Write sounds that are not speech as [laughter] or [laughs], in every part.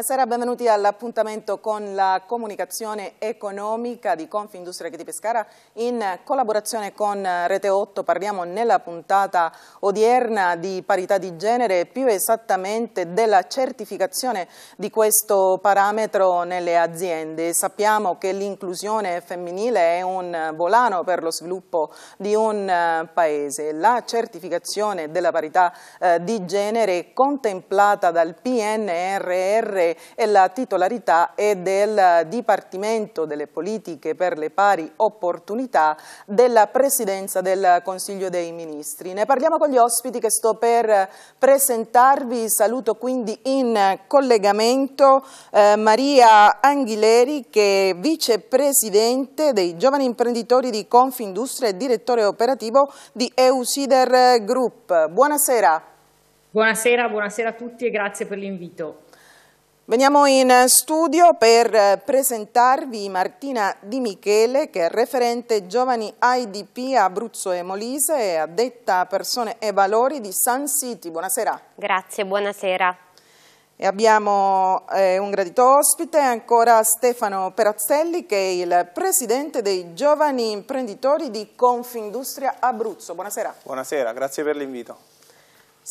Buonasera, benvenuti all'appuntamento con la comunicazione economica di Confindustria di Pescara in collaborazione con Rete 8. Parliamo nella puntata odierna di parità di genere, più esattamente della certificazione di questo parametro nelle aziende. Sappiamo che l'inclusione femminile è un volano per lo sviluppo di un eh, paese. La certificazione della parità eh, di genere contemplata dal PNRR europee e la titolarità è del Dipartimento delle politiche per le pari opportunità della Presidenza del Consiglio dei Ministri. Ne parliamo con gli ospiti che sto per presentarvi, saluto quindi in collegamento eh, Maria Anghileri che è vicepresidente dei giovani imprenditori di Confindustria e direttore operativo di EUSIDER Group. Buonasera. Buonasera, buonasera a tutti e grazie per l'invito. Veniamo in studio per eh, presentarvi Martina Di Michele che è referente giovani IDP Abruzzo e Molise e addetta a persone e valori di Sun City. Buonasera. Grazie, buonasera. E abbiamo eh, un gradito ospite, ancora Stefano Perazzelli che è il presidente dei giovani imprenditori di Confindustria Abruzzo. Buonasera. Buonasera, grazie per l'invito.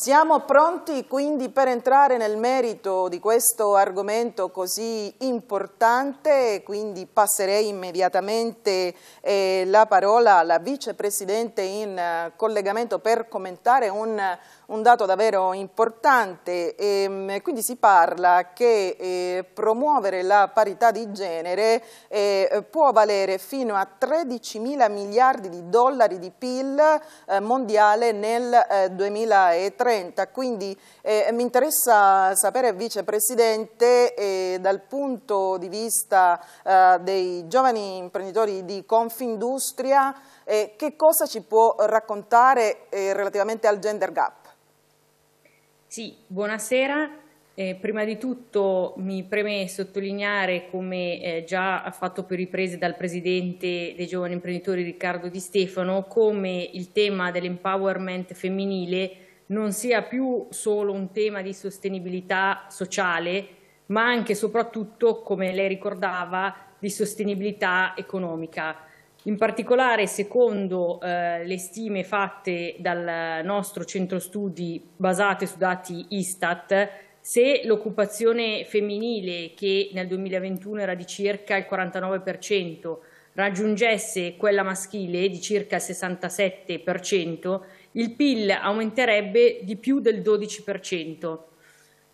Siamo pronti quindi per entrare nel merito di questo argomento così importante, quindi passerei immediatamente eh, la parola alla vicepresidente in eh, collegamento per commentare un, un dato davvero importante. E, ehm, quindi si parla che eh, promuovere la parità di genere eh, può valere fino a 13 mila miliardi di dollari di PIL eh, mondiale nel 2030 eh, 2030, quindi eh, mi interessa sapere Vicepresidente eh, dal punto di vista eh, dei giovani imprenditori di Confindustria eh, che cosa ci può raccontare eh, relativamente al gender gap? Sì, buonasera. Eh, prima di tutto mi preme sottolineare, come già fatto più riprese dal Presidente dei giovani imprenditori Riccardo Di Stefano, come il tema dell'empowerment femminile non sia più solo un tema di sostenibilità sociale, ma anche e soprattutto, come lei ricordava, di sostenibilità economica. In particolare, secondo eh, le stime fatte dal nostro centro studi basate su dati Istat, se l'occupazione femminile, che nel 2021 era di circa il 49%, raggiungesse quella maschile di circa il 67%, il PIL aumenterebbe di più del 12%.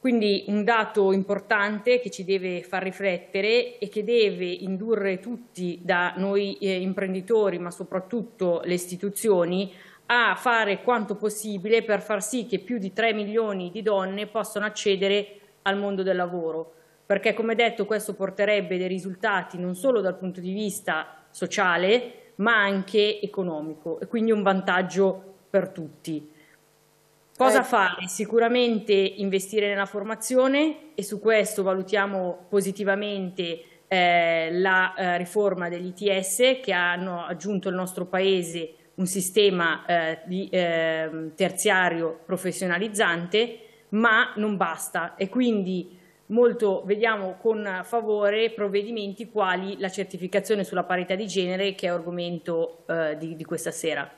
Quindi un dato importante che ci deve far riflettere e che deve indurre tutti, da noi eh, imprenditori ma soprattutto le istituzioni, a fare quanto possibile per far sì che più di 3 milioni di donne possano accedere al mondo del lavoro. Perché come detto questo porterebbe dei risultati non solo dal punto di vista sociale ma anche economico e quindi un vantaggio per tutti. Cosa eh. fare? Sicuramente investire nella formazione e su questo valutiamo positivamente eh, la eh, riforma dell'ITS che hanno aggiunto al nostro Paese un sistema eh, di, ehm, terziario professionalizzante, ma non basta e quindi molto vediamo con favore provvedimenti quali la certificazione sulla parità di genere che è argomento eh, di, di questa sera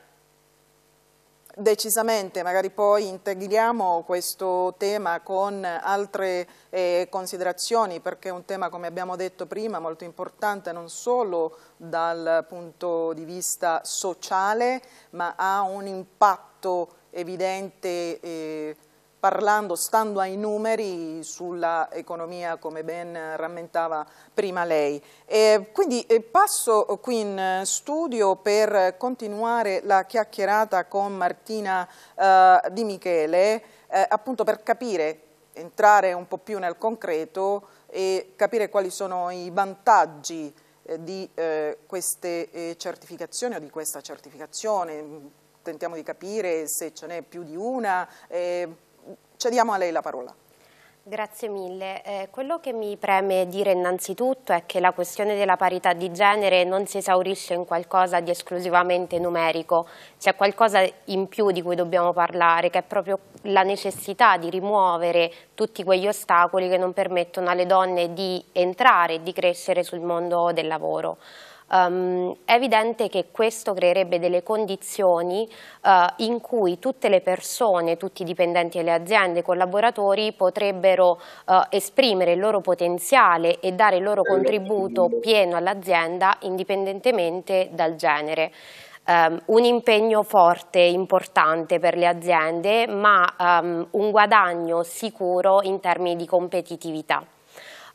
decisamente, magari poi integriamo questo tema con altre eh, considerazioni perché è un tema, come abbiamo detto prima, molto importante non solo dal punto di vista sociale ma ha un impatto evidente eh, parlando, stando ai numeri, sulla economia come ben rammentava prima lei. E quindi eh, passo qui in studio per continuare la chiacchierata con Martina eh, Di Michele, eh, appunto per capire, entrare un po' più nel concreto e capire quali sono i vantaggi eh, di eh, queste eh, certificazioni o di questa certificazione, tentiamo di capire se ce n'è più di una, eh, Cediamo a lei la parola. Grazie mille. Eh, quello che mi preme dire innanzitutto è che la questione della parità di genere non si esaurisce in qualcosa di esclusivamente numerico, c'è qualcosa in più di cui dobbiamo parlare, che è proprio la necessità di rimuovere tutti quegli ostacoli che non permettono alle donne di entrare e di crescere sul mondo del lavoro. Um, è evidente che questo creerebbe delle condizioni uh, in cui tutte le persone, tutti i dipendenti delle aziende, i collaboratori potrebbero uh, esprimere il loro potenziale e dare il loro contributo pieno all'azienda indipendentemente dal genere. Um, un impegno forte, e importante per le aziende, ma um, un guadagno sicuro in termini di competitività.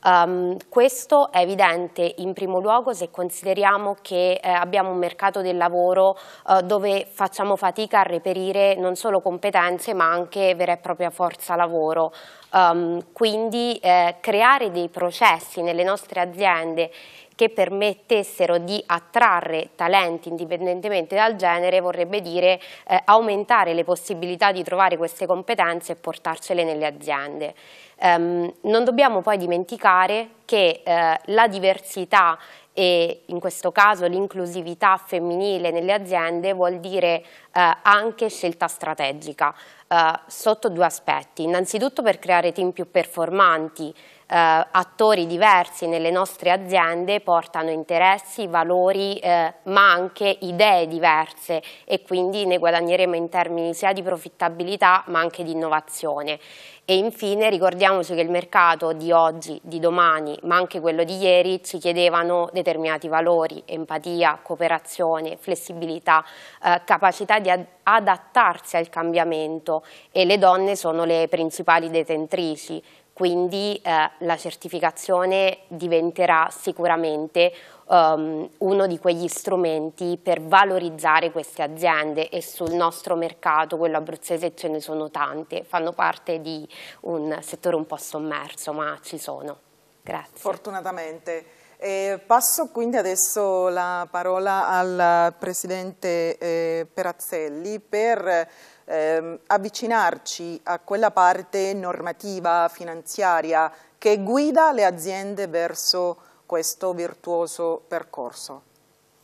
Um, questo è evidente in primo luogo se consideriamo che eh, abbiamo un mercato del lavoro eh, dove facciamo fatica a reperire non solo competenze ma anche vera e propria forza lavoro. Um, quindi eh, creare dei processi nelle nostre aziende che permettessero di attrarre talenti indipendentemente dal genere vorrebbe dire eh, aumentare le possibilità di trovare queste competenze e portarcele nelle aziende. Um, non dobbiamo poi dimenticare che uh, la diversità e in questo caso l'inclusività femminile nelle aziende vuol dire eh, anche scelta strategica eh, sotto due aspetti. Innanzitutto per creare team più performanti, eh, attori diversi nelle nostre aziende portano interessi, valori eh, ma anche idee diverse e quindi ne guadagneremo in termini sia di profittabilità ma anche di innovazione. E infine ricordiamoci che il mercato di oggi, di domani, ma anche quello di ieri ci chiedevano determinati valori, empatia, cooperazione, flessibilità, eh, capacità di ad adattarsi al cambiamento e le donne sono le principali detentrici, quindi eh, la certificazione diventerà sicuramente um, uno di quegli strumenti per valorizzare queste aziende e sul nostro mercato, quello abruzzese, ce ne sono tante, fanno parte di un settore un po' sommerso, ma ci sono. Grazie. Fortunatamente. Eh, passo quindi adesso la parola al Presidente eh, Perazzelli per ehm, avvicinarci a quella parte normativa, finanziaria, che guida le aziende verso questo virtuoso percorso.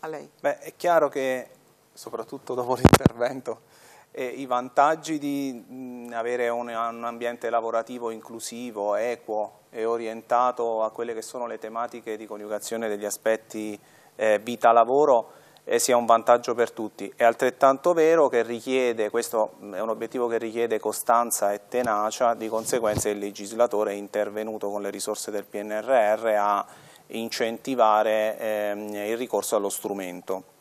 A lei. Beh, è chiaro che, soprattutto dopo [laughs] l'intervento, eh, i vantaggi di mh, mm, avere un, un, ambiente lavorativo inclusivo, equo e orientato a quelle che sono le tematiche di coniugazione degli aspetti eh, vita-lavoro sia un vantaggio per tutti. È altrettanto vero che richiede, questo è un obiettivo che richiede costanza e tenacia, di conseguenza il legislatore è intervenuto con le risorse del PNRR a incentivare ehm, il ricorso allo strumento.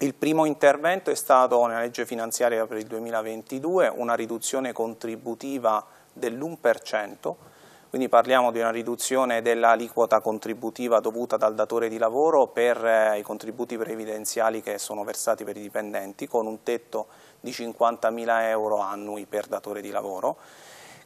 Il primo intervento è stato nella legge finanziaria per il 2022 una riduzione contributiva dell'1% quindi parliamo di una riduzione dell'aliquota contributiva dovuta dal datore di lavoro per eh, i contributi previdenziali che sono versati per i dipendenti con un tetto di 50.000 euro annui per datore di lavoro.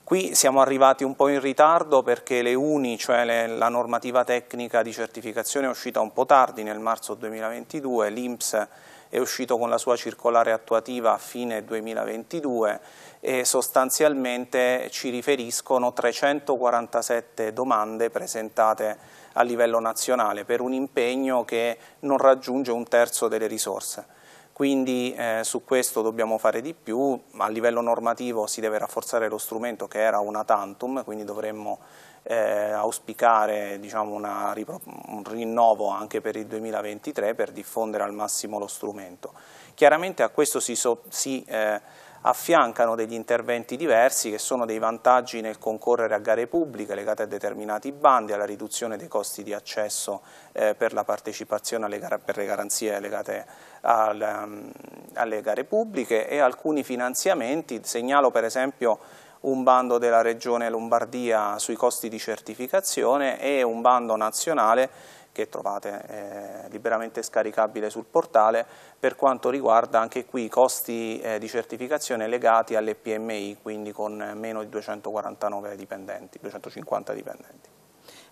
Qui siamo arrivati un po' in ritardo perché le UNI, cioè le, la normativa tecnica di certificazione, è uscita un po' tardi nel marzo 2022, l'INPS è uscito con la sua circolare attuativa a fine 2022 e sostanzialmente ci riferiscono 347 domande presentate a livello nazionale per un impegno che non raggiunge un terzo delle risorse. Quindi eh, su questo dobbiamo fare di più, a livello normativo si deve rafforzare lo strumento che era una tantum, quindi dovremmo eh, auspicare diciamo, un rinnovo anche per il 2023 per diffondere al massimo lo strumento. Chiaramente a questo si, so si eh, affiancano degli interventi diversi che sono dei vantaggi nel concorrere a gare pubbliche legate a determinati bandi, alla riduzione dei costi di accesso eh, per la partecipazione alle, per le garanzie legate al, um, alle gare pubbliche e alcuni finanziamenti, segnalo per esempio un bando della Regione Lombardia sui costi di certificazione e un bando nazionale che trovate eh, liberamente scaricabile sul portale per quanto riguarda anche qui i costi eh, di certificazione legati alle PMI, quindi con eh, meno di 249 dipendenti, 250 dipendenti.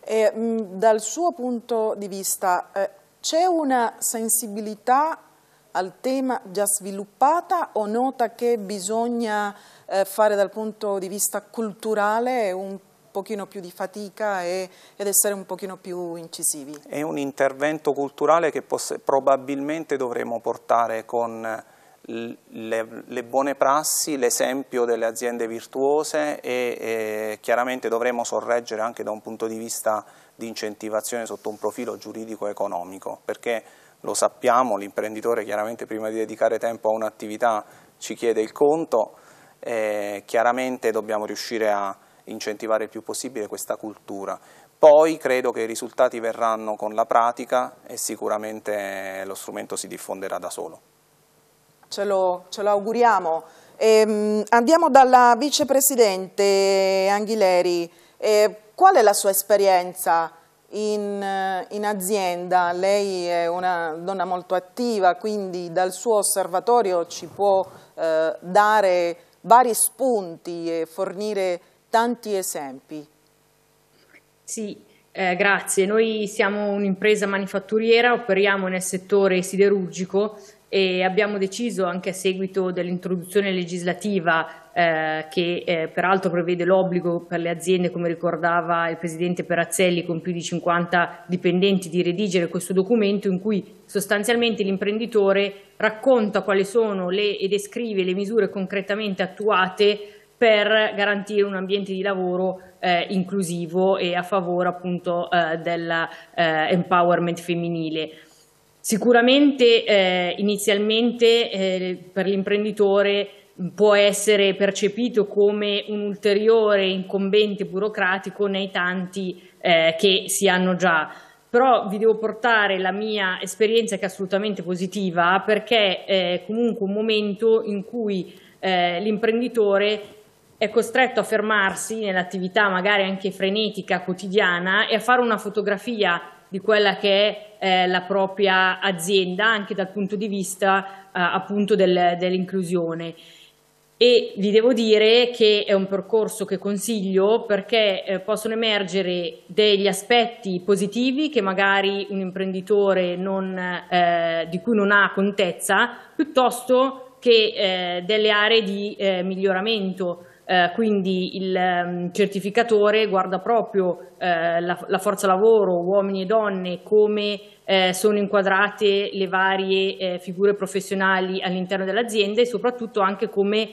E, mh, dal suo punto di vista eh, c'è una sensibilità al tema già sviluppata o nota che bisogna eh, fare dal punto di vista culturale un pochino più di fatica e, ed essere un pochino più incisivi. È un intervento culturale che probabilmente dovremo portare con le, le buone prassi, l'esempio delle aziende virtuose e, e chiaramente dovremo sorreggere anche da un punto di vista di incentivazione sotto un profilo giuridico-economico, perché lo sappiamo, l'imprenditore chiaramente prima di dedicare tempo a un'attività ci chiede il conto, eh, chiaramente dobbiamo riuscire a incentivare il più possibile questa cultura. Poi credo che i risultati verranno con la pratica e sicuramente lo strumento si diffonderà da solo. Ce lo, ce lo auguriamo. Ehm, andiamo dalla vicepresidente Anghileri. Ehm, qual è la sua esperienza in, in azienda? Lei è una donna molto attiva, quindi dal suo osservatorio ci può eh, dare vari spunti e fornire tanti esempi. Sì, eh, grazie. Noi siamo un'impresa manifatturiera, operiamo nel settore siderurgico e abbiamo deciso anche a seguito dell'introduzione legislativa eh, che eh, peraltro prevede l'obbligo per le aziende, come ricordava il Presidente Perazzelli, con più di 50 dipendenti di redigere questo documento in cui sostanzialmente l'imprenditore racconta quali sono le, e descrive le misure concretamente attuate per garantire un ambiente di lavoro eh, inclusivo e a favore appunto eh, dell'empowerment eh, femminile. Sicuramente eh, inizialmente eh, per l'imprenditore può essere percepito come un ulteriore incombente burocratico nei tanti eh, che si hanno già però vi devo portare la mia esperienza che è assolutamente positiva perché è comunque un momento in cui eh, l'imprenditore è costretto a fermarsi nell'attività magari anche frenetica quotidiana e a fare una fotografia di quella che è eh, la propria azienda anche dal punto di vista eh, appunto del, dell'inclusione e vi devo dire che è un percorso che consiglio perché eh, possono emergere degli aspetti positivi che magari un imprenditore non, eh, di cui non ha contezza piuttosto che eh, delle aree di eh, miglioramento eh, quindi il um, certificatore guarda proprio eh, la, la, forza lavoro, uomini e donne, come eh, sono inquadrate le varie eh, figure professionali all'interno dell'azienda e soprattutto anche come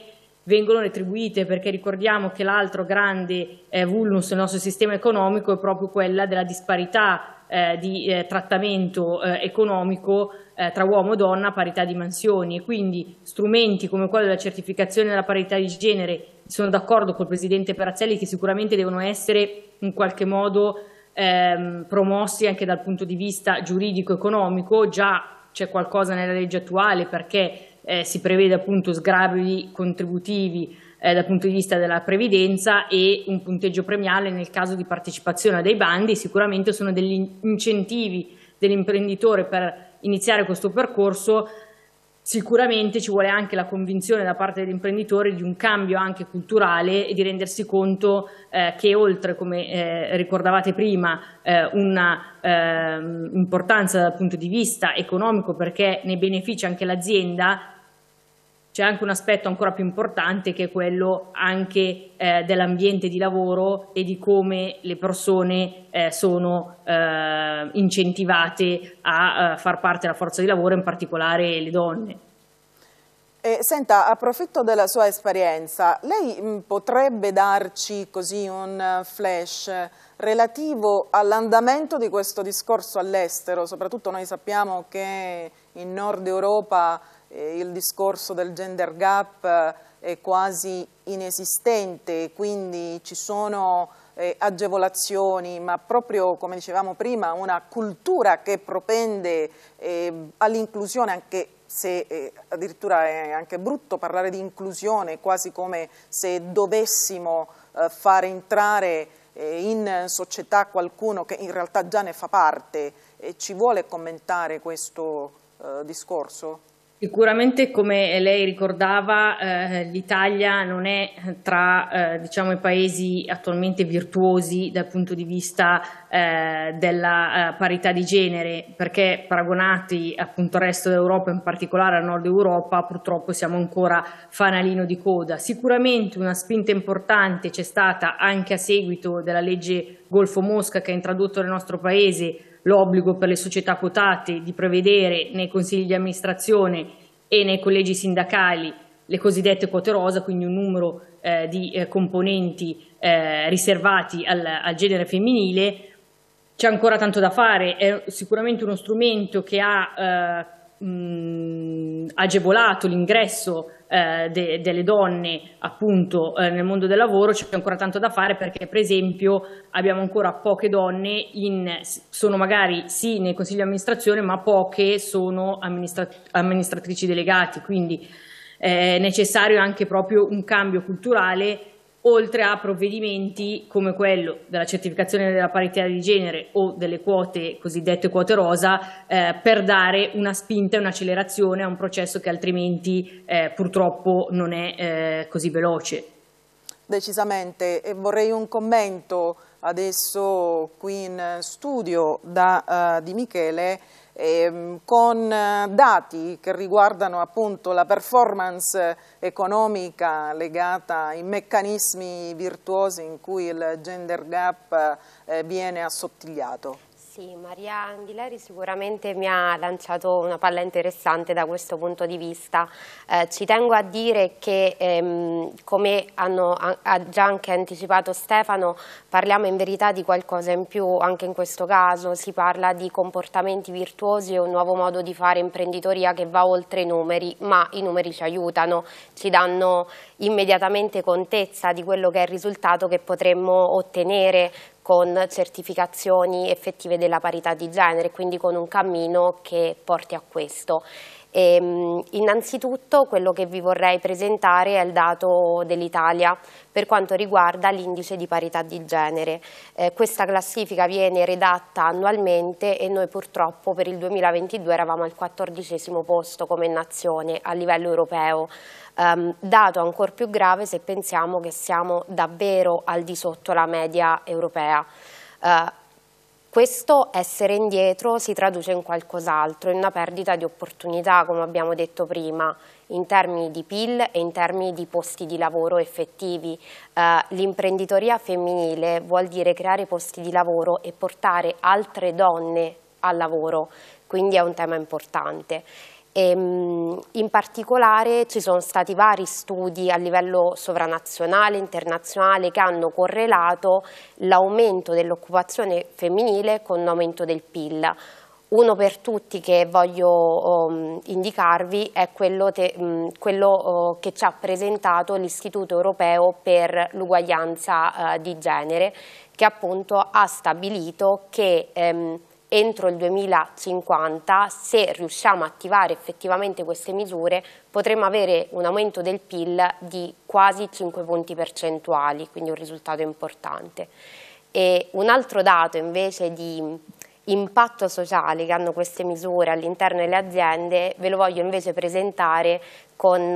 vengono retribuite, perché ricordiamo che l'altro grande eh, vulnus del nostro sistema economico è proprio quella della disparità eh, di eh, trattamento eh, economico eh, tra uomo e donna a parità di mansioni. Quindi strumenti come quello della certificazione della parità di genere, sono d'accordo col Presidente Perazzelli che sicuramente devono essere in qualche modo ehm, promossi anche dal punto di vista giuridico-economico, già c'è qualcosa nella legge attuale perché eh, si prevede appunto sgravi contributivi eh, dal punto di vista della previdenza e un punteggio premiale nel caso di partecipazione a dei bandi, sicuramente sono degli incentivi dell'imprenditore per iniziare questo percorso sicuramente ci vuole anche la convinzione da parte dell'imprenditore di un cambio anche culturale e di rendersi conto eh, che oltre, come eh, ricordavate prima, eh, una ehm, importanza dal punto di vista economico perché ne beneficia anche l'azienda, c'è anche un aspetto ancora più importante che è quello anche eh, dell'ambiente di lavoro e di come le persone eh, sono eh, incentivate a eh, far parte della forza di lavoro, in particolare le donne. E, eh, senta, approfitto della sua esperienza, lei mh, mm, potrebbe darci così un eh, flash relativo all'andamento di questo discorso all'estero? Soprattutto noi sappiamo che in Nord Europa il discorso del gender gap eh, è quasi inesistente, quindi ci sono eh, agevolazioni, ma proprio come dicevamo prima una cultura che propende eh, all'inclusione anche se eh, addirittura è anche brutto parlare di inclusione, quasi come se dovessimo eh, fare entrare eh, in società qualcuno che in realtà già ne fa parte. ci vuole commentare questo discorso? Sicuramente, come lei ricordava, eh, l'Italia non è tra eh, diciamo, i paesi attualmente virtuosi dal punto di vista eh, della eh, parità di genere, perché paragonati appunto al resto d'Europa, in particolare al nord Europa, purtroppo siamo ancora fanalino di coda. Sicuramente una spinta importante c'è stata anche a seguito della legge Golfo Mosca che ha introdotto nel nostro paese l'obbligo per le società quotate di prevedere nei consigli di amministrazione e nei collegi sindacali le cosiddette quote rosa, quindi un numero eh, di eh, componenti eh, riservati al, al, genere femminile, c'è ancora tanto da fare, è sicuramente uno strumento che ha eh, mh, agevolato l'ingresso eh, de, delle donne appunto eh, nel mondo del lavoro c'è ancora tanto da fare perché per esempio abbiamo ancora poche donne in, sono magari sì nei consigli di amministrazione ma poche sono amministra, amministratrici delegati quindi eh, è necessario anche proprio un cambio culturale oltre a provvedimenti come quello della certificazione della parità di genere o delle quote cosiddette quote rosa eh, per dare una spinta e un'accelerazione a un processo che altrimenti eh, purtroppo non è eh, così veloce. Decisamente e vorrei un commento adesso qui in studio da, uh, di Michele ehm, con eh, dati che riguardano appunto la performance economica legata ai meccanismi virtuosi in cui il gender gap eh, viene assottigliato. Sì, Maria Anghileri sicuramente mi ha lanciato una palla interessante da questo punto di vista. Eh, ci tengo a dire che, ehm, come hanno, ha, già anche anticipato Stefano, parliamo in verità di qualcosa in più, anche in questo caso si parla di comportamenti virtuosi e un nuovo modo di fare imprenditoria che va oltre i numeri, ma i numeri ci aiutano, ci danno immediatamente contezza di quello che è il risultato che potremmo ottenere con certificazioni effettive della parità di genere, quindi con un cammino che porti a questo. E, ehm, innanzitutto quello che vi vorrei presentare è il dato dell'Italia per quanto riguarda l'indice di parità di genere. Eh, questa classifica viene redatta annualmente e noi purtroppo per il 2022 eravamo al 14 posto come nazione a livello europeo um, dato ancora più grave se pensiamo che siamo davvero al di sotto la media europea. Uh, questo essere indietro si traduce in qualcos'altro, in una perdita di opportunità, come abbiamo detto prima, in termini di PIL e in termini di posti di lavoro effettivi. Uh, L'imprenditoria femminile vuol dire creare posti di lavoro e portare altre donne al lavoro, quindi è un tema importante. E, ehm, in particolare ci sono stati vari studi a livello sovranazionale, internazionale, che hanno correlato l'aumento dell'occupazione femminile con l'aumento del PIL. Uno per tutti che voglio um, indicarvi è quello, te, um, quello uh, che ci ha presentato l'Istituto Europeo per l'uguaglianza uh, di genere, che appunto ha stabilito che um, entro il 2050, se riusciamo a attivare effettivamente queste misure, potremmo avere un aumento del PIL di quasi 5 punti percentuali, quindi un risultato importante. E un altro dato invece di impatto sociale che hanno queste misure all'interno delle aziende ve lo voglio invece presentare con, eh,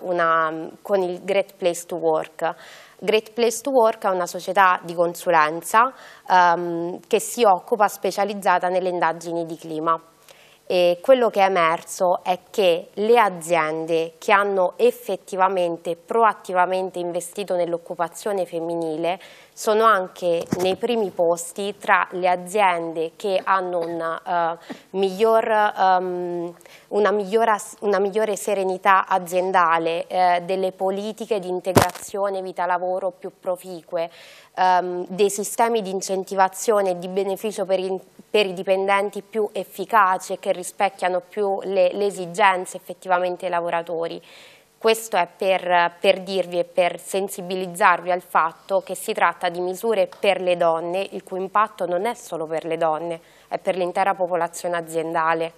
una, con il Great Place to Work. Great Place to Work è una società di consulenza ehm, che si occupa specializzata nelle indagini di clima e quello che è emerso è che le aziende che hanno effettivamente, proattivamente investito nell'occupazione femminile sono anche nei primi posti tra le aziende che hanno una, uh, eh, miglior, um, una, migliora, una, migliore serenità aziendale, uh, delle politiche di integrazione vita-lavoro più proficue, ehm, dei sistemi di incentivazione e di beneficio per, in, per, i dipendenti più efficaci e che rispecchiano più le, le esigenze effettivamente dei lavoratori. Questo è per, per, dirvi e per sensibilizzarvi al fatto che si tratta di misure per le donne, il cui impatto non è solo per le donne, è per l'intera popolazione aziendale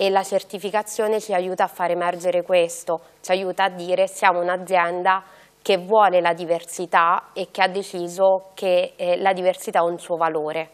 e la certificazione ci aiuta a far emergere questo, ci aiuta a dire siamo un'azienda che vuole la diversità e che ha deciso che eh, la diversità ha un suo valore.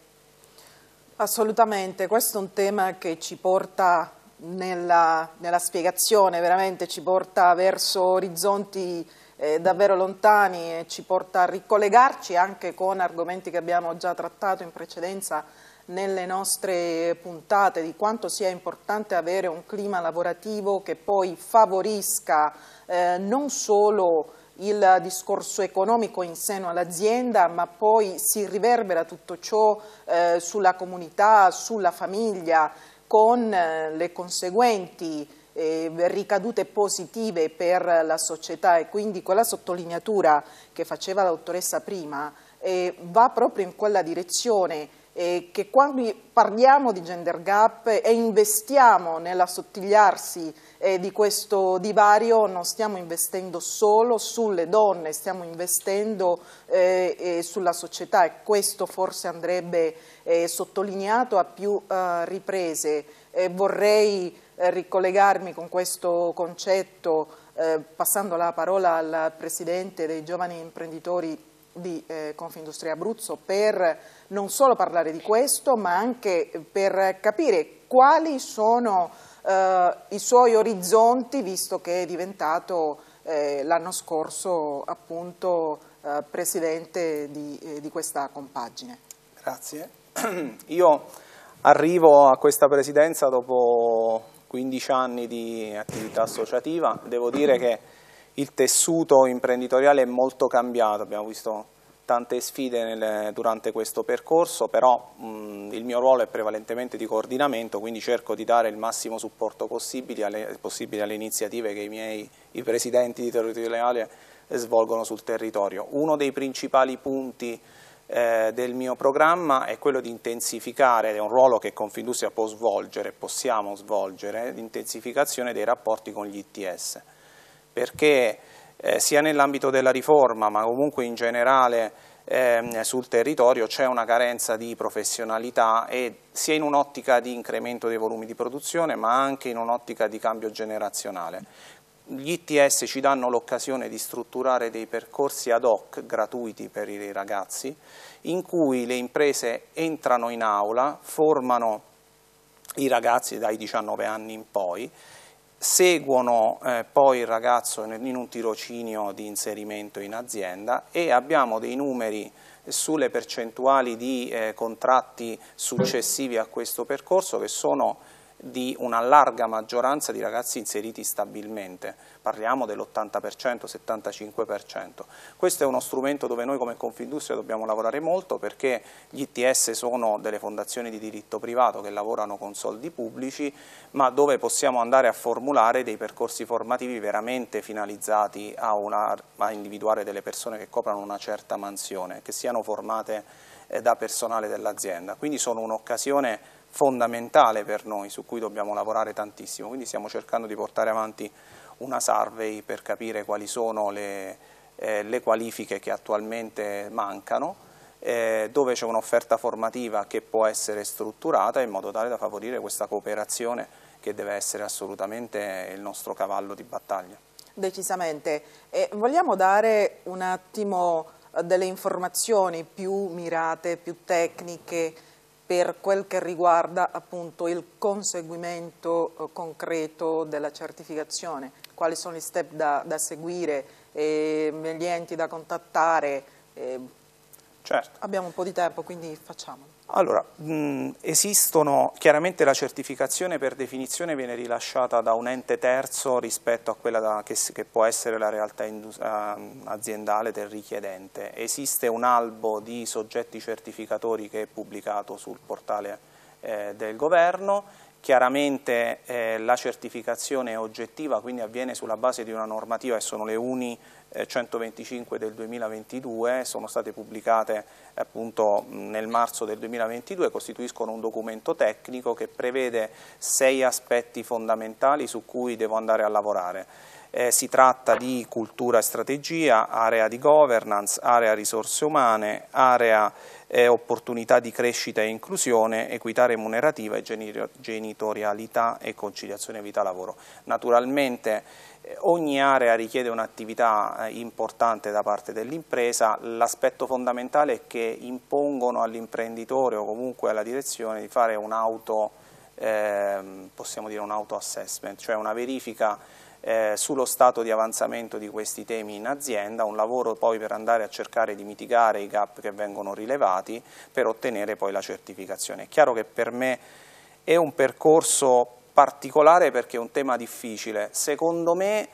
Assolutamente, questo è un tema che ci porta nella, nella spiegazione, veramente ci porta verso orizzonti eh, davvero lontani e ci porta a ricollegarci anche con argomenti che abbiamo già trattato in precedenza nelle nostre puntate di quanto sia importante avere un clima lavorativo che poi favorisca eh, non solo il discorso economico in seno all'azienda, ma poi si riverbera tutto ciò eh, sulla comunità, sulla famiglia, con eh, le conseguenti eh, ricadute positive per la società e quindi quella sottolineatura che faceva la dottoressa prima eh, va proprio in quella direzione eh, che quando parliamo di gender gap e investiamo nell'assottigliarsi eh, di questo divario non stiamo investendo solo sulle donne, stiamo investendo eh, sulla società e questo forse andrebbe eh, sottolineato a più eh, riprese. vorrei eh, ricollegarmi con questo concetto eh, passando la parola al Presidente dei giovani imprenditori di Confindustria Abruzzo per non solo parlare di questo ma anche per capire quali sono eh, i suoi orizzonti, visto che è diventato eh, l'anno scorso appunto eh, presidente di, eh, di questa compagine. Grazie. [clears throat] Io arrivo a questa presidenza dopo 15 anni di attività associativa, devo dire che il tessuto imprenditoriale è molto cambiato, abbiamo visto tante sfide nel, durante questo percorso, però mh, il mio ruolo è prevalentemente di coordinamento, quindi cerco di dare il massimo supporto possibile alle, possibile alle iniziative che i miei i presidenti di territoriale svolgono sul territorio. Uno dei principali punti eh, del mio programma è quello di intensificare, è un ruolo che Confindustria può svolgere, possiamo svolgere, l'intensificazione dei rapporti con gli ITS, perché eh, sia nell'ambito della riforma ma comunque in generale eh, sul territorio c'è una carenza di professionalità e sia in un'ottica di incremento dei volumi di produzione ma anche in un'ottica di cambio generazionale. Gli ITS ci danno l'occasione di strutturare dei percorsi ad hoc gratuiti per i ragazzi in cui le imprese entrano in aula, formano i ragazzi dai 19 anni in poi seguono eh, poi il ragazzo in un tirocinio di inserimento in azienda e abbiamo dei numeri sulle percentuali di eh, contratti successivi a questo percorso che sono di una larga maggioranza di ragazzi inseriti stabilmente, parliamo dell'80%, 75%. Questo è uno strumento dove noi come Confindustria dobbiamo lavorare molto perché gli ITS sono delle fondazioni di diritto privato che lavorano con soldi pubblici, ma dove possiamo andare a formulare dei percorsi formativi veramente finalizzati a, una, a individuare delle persone che coprano una certa mansione, che siano formate eh, da personale dell'azienda. Quindi sono un'occasione fondamentale per noi, su cui dobbiamo lavorare tantissimo, quindi stiamo cercando di portare avanti una survey per capire quali sono le, eh, le qualifiche che attualmente mancano, eh, dove c'è un'offerta formativa che può essere strutturata in modo tale da favorire questa cooperazione che deve essere assolutamente il nostro cavallo di battaglia. Decisamente. E vogliamo dare un attimo eh, delle informazioni più mirate, più tecniche, per quel che riguarda appunto il conseguimento eh, concreto della certificazione, quali sono i step da, da seguire, eh, gli enti da contattare. Eh. Certo. Abbiamo un po' di tempo, quindi facciamolo. Allora, mh, esistono, chiaramente la certificazione per definizione viene rilasciata da un ente terzo rispetto a quella da, che, che, può essere la realtà aziendale del richiedente. Esiste un albo di soggetti certificatori che è pubblicato sul portale eh, del governo, chiaramente eh, la certificazione è oggettiva, quindi avviene sulla base di una normativa e sono le uni 125 eh, del 2022, sono state pubblicate appunto nel marzo del 2022, costituiscono un documento tecnico che prevede sei aspetti fondamentali su cui devo andare a lavorare. Eh, si tratta di cultura e strategia, area di governance, area risorse umane, area eh, opportunità di crescita e inclusione, equità remunerativa e genitorialità e conciliazione vita-lavoro. Naturalmente eh, ogni area richiede un'attività eh, importante da parte dell'impresa, l'aspetto fondamentale è che impongono all'imprenditore o comunque alla direzione di fare un'auto, eh, possiamo dire un auto assessment, cioè una verifica eh, sullo stato di avanzamento di questi temi in azienda, un lavoro poi per andare a cercare di mitigare i gap che vengono rilevati per ottenere poi la certificazione. È chiaro che per me è un percorso particolare perché è un tema difficile. Secondo me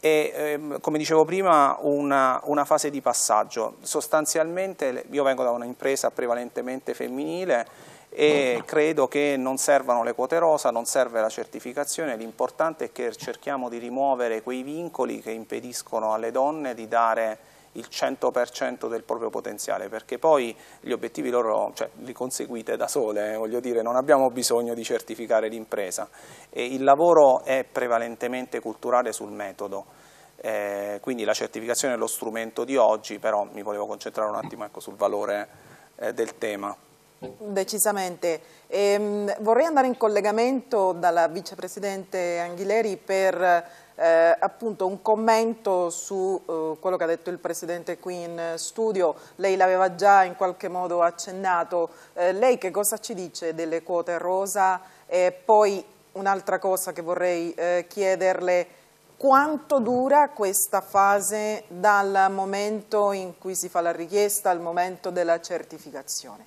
è, ehm, come dicevo prima, una, una fase di passaggio. Sostanzialmente io vengo da un'impresa prevalentemente femminile e mm-hmm. credo che non servano le quote rosa, non serve la certificazione, l'importante è che cerchiamo di rimuovere quei vincoli che impediscono alle donne di dare il 100% del proprio potenziale, perché poi gli obiettivi loro cioè, li conseguite da sole, eh, voglio dire, non abbiamo bisogno di certificare l'impresa. il lavoro è prevalentemente culturale sul metodo. Eh, quindi la certificazione è lo strumento di oggi, però mi volevo concentrare un attimo ecco, sul valore eh, del tema. Decisamente. Ehm, vorrei andare in collegamento dalla vicepresidente Anghileri per eh, appunto un commento su eh, quello che ha detto il Presidente qui in studio, lei l'aveva già in qualche modo accennato, eh, lei che cosa ci dice delle quote rosa e poi un'altra cosa che vorrei eh, chiederle, quanto dura questa fase dal momento in cui si fa la richiesta al momento della certificazione?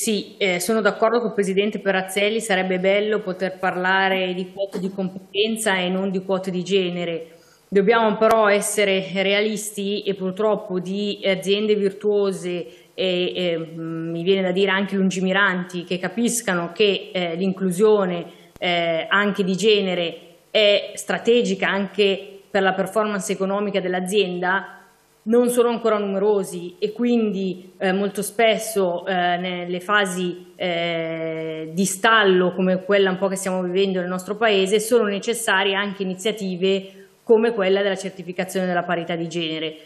Sì, eh, sono d'accordo con il Presidente Perazzelli, sarebbe bello poter parlare di quote di competenza e non di quote di genere. Dobbiamo però essere realisti e purtroppo di aziende virtuose e, e mm, mi viene da dire anche lungimiranti che capiscano che eh, l'inclusione eh, anche di genere è strategica anche per la performance economica dell'azienda non sono ancora numerosi e quindi eh, molto spesso eh, nelle fasi eh, di stallo come quella un po' che stiamo vivendo nel nostro paese sono necessarie anche iniziative come quella della certificazione della parità di genere.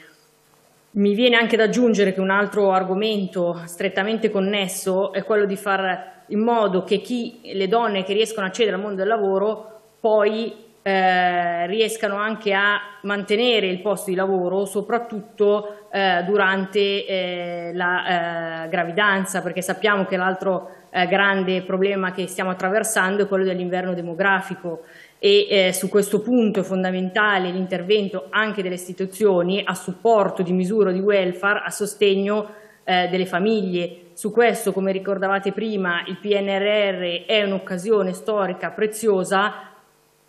Mi viene anche da aggiungere che un altro argomento strettamente connesso è quello di fare in modo che chi, le donne che riescono a accedere al mondo del lavoro poi eh, riescano anche a mantenere il posto di lavoro soprattutto eh, durante eh, la eh, gravidanza perché sappiamo che l'altro eh, grande problema che stiamo attraversando è quello dell'inverno demografico e su questo punto è fondamentale l'intervento anche delle istituzioni a supporto di misure di welfare a sostegno delle famiglie. Su questo, come ricordavate prima, il PNRR è un'occasione storica preziosa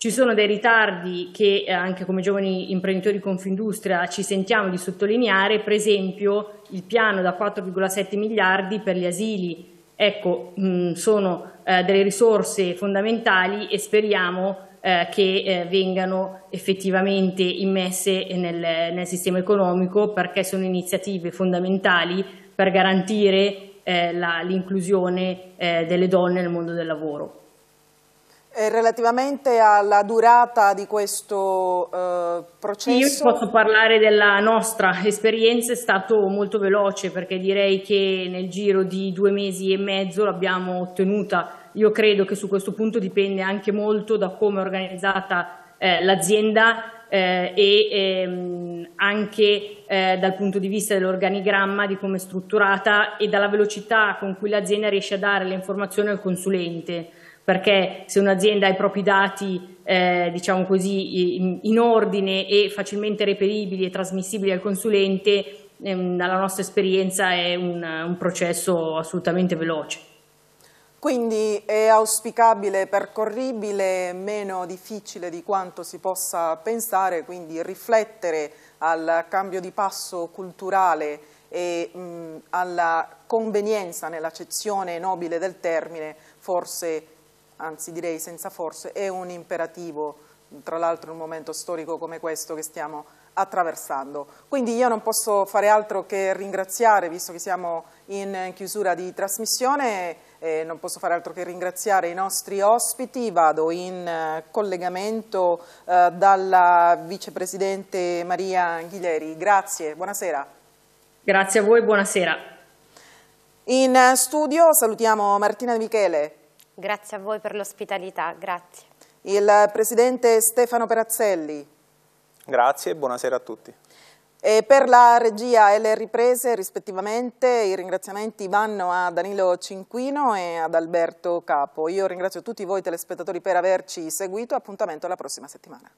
ci sono dei ritardi che eh, anche come giovani imprenditori Confindustria ci sentiamo di sottolineare, per esempio il piano da 4,7 miliardi per gli asili. Ecco, mh, mm, sono eh, delle risorse fondamentali e speriamo eh, che eh, vengano effettivamente immesse nel, nel, sistema economico perché sono iniziative fondamentali per garantire eh, l'inclusione eh, delle donne nel mondo del lavoro. Eh, relativamente alla durata di questo eh, processo? Io posso parlare della nostra esperienza, è stato molto veloce perché direi che nel giro di due mesi e mezzo l'abbiamo ottenuta. Io credo che su questo punto dipende anche molto da come è organizzata eh, l'azienda eh, e ehm, anche eh, dal punto di vista dell'organigramma, di come è strutturata e dalla velocità con cui l'azienda riesce a dare le informazioni al consulente perché se un'azienda ha i propri dati eh, diciamo così, in, in, ordine e facilmente reperibili e trasmissibili al consulente, ehm, dalla nostra esperienza è un, un processo assolutamente veloce. Quindi è auspicabile, percorribile, meno difficile di quanto si possa pensare, quindi riflettere al cambio di passo culturale e mh, alla convenienza nell'accezione nobile del termine forse anzi direi senza forse, è un imperativo, tra l'altro in un momento storico come questo che stiamo attraversando. Quindi io non posso fare altro che ringraziare, visto che siamo in chiusura di trasmissione, eh, non posso fare altro che ringraziare i nostri ospiti, vado in eh, collegamento eh, dalla vicepresidente Maria Anghileri. Grazie, buonasera. Grazie a voi, buonasera. In studio salutiamo Martina Michele, Grazie a voi per l'ospitalità, grazie. Il Presidente Stefano Perazzelli. Grazie e buonasera a tutti. E per la regia e le riprese rispettivamente i ringraziamenti vanno a Danilo Cinquino e ad Alberto Capo. Io ringrazio tutti voi telespettatori per averci seguito, appuntamento alla prossima settimana.